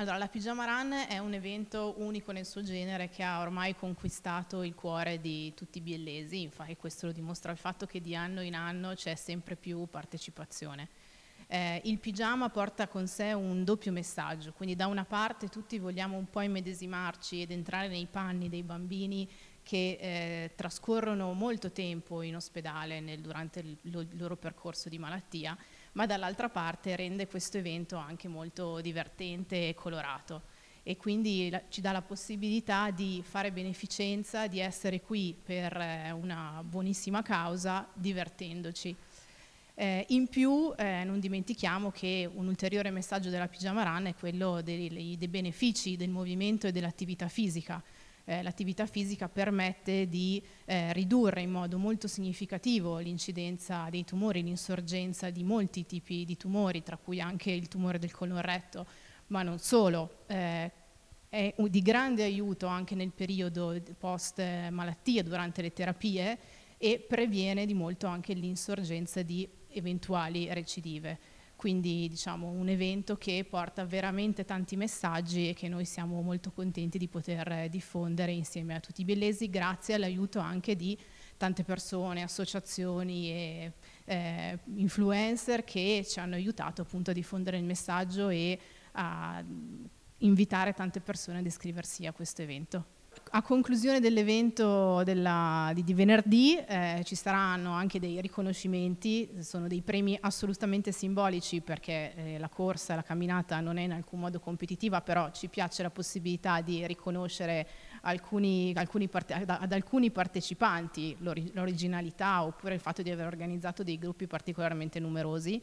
Allora, la Pigiama Run è un evento unico nel suo genere che ha ormai conquistato il cuore di tutti i biellesi, infatti questo lo dimostra il fatto che di anno in anno c'è sempre più partecipazione. Eh, il pigiama porta con sé un doppio messaggio, quindi da una parte tutti vogliamo un po' immedesimarci ed entrare nei panni dei bambini che eh, trascorrono molto tempo in ospedale nel, durante il, lo, il loro percorso di malattia, ma dall'altra parte rende questo evento anche molto divertente e colorato e quindi la, ci dà la possibilità di fare beneficenza, di essere qui per eh, una buonissima causa divertendoci. Eh, in più eh, non dimentichiamo che un ulteriore messaggio della Pigiama Run è quello dei, dei benefici del movimento e dell'attività fisica, eh, l'attività fisica permette di eh, ridurre in modo molto significativo l'incidenza dei tumori, l'insorgenza di molti tipi di tumori, tra cui anche il tumore del colon retto, ma non solo. Eh, è di grande aiuto anche nel periodo post eh, malattia, durante le terapie, e previene di molto anche l'insorgenza di eventuali recidive quindi diciamo un evento che porta veramente tanti messaggi e che noi siamo molto contenti di poter eh, diffondere insieme a tutti i bellesi grazie all'aiuto anche di tante persone, associazioni e eh, influencer che ci hanno aiutato appunto a diffondere il messaggio e a invitare tante persone ad iscriversi a questo evento a conclusione dell'evento della, di, di, venerdì eh, ci saranno anche dei riconoscimenti, sono dei premi assolutamente simbolici perché eh, la corsa, la camminata non è in alcun modo competitiva, però ci piace la possibilità di riconoscere alcuni, alcuni parte, ad, ad, alcuni partecipanti l'ori, l'originalità oppure il fatto di aver organizzato dei gruppi particolarmente numerosi.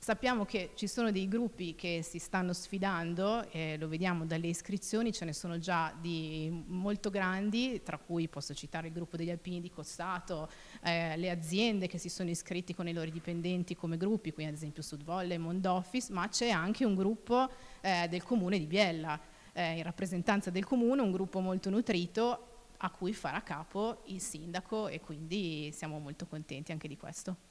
Sappiamo che ci sono dei gruppi che si stanno sfidando, eh, lo vediamo dalle iscrizioni, ce ne sono già di molto grandi, tra cui posso citare il gruppo degli alpini di Cossato, eh, le aziende che si sono iscritti con i loro dipendenti come gruppi, quindi ad esempio Sudvolle, e Mondoffice, ma c'è anche un gruppo eh, del comune di Biella, eh, in rappresentanza del comune, un gruppo molto nutrito a cui farà capo il sindaco e quindi siamo molto contenti anche di questo.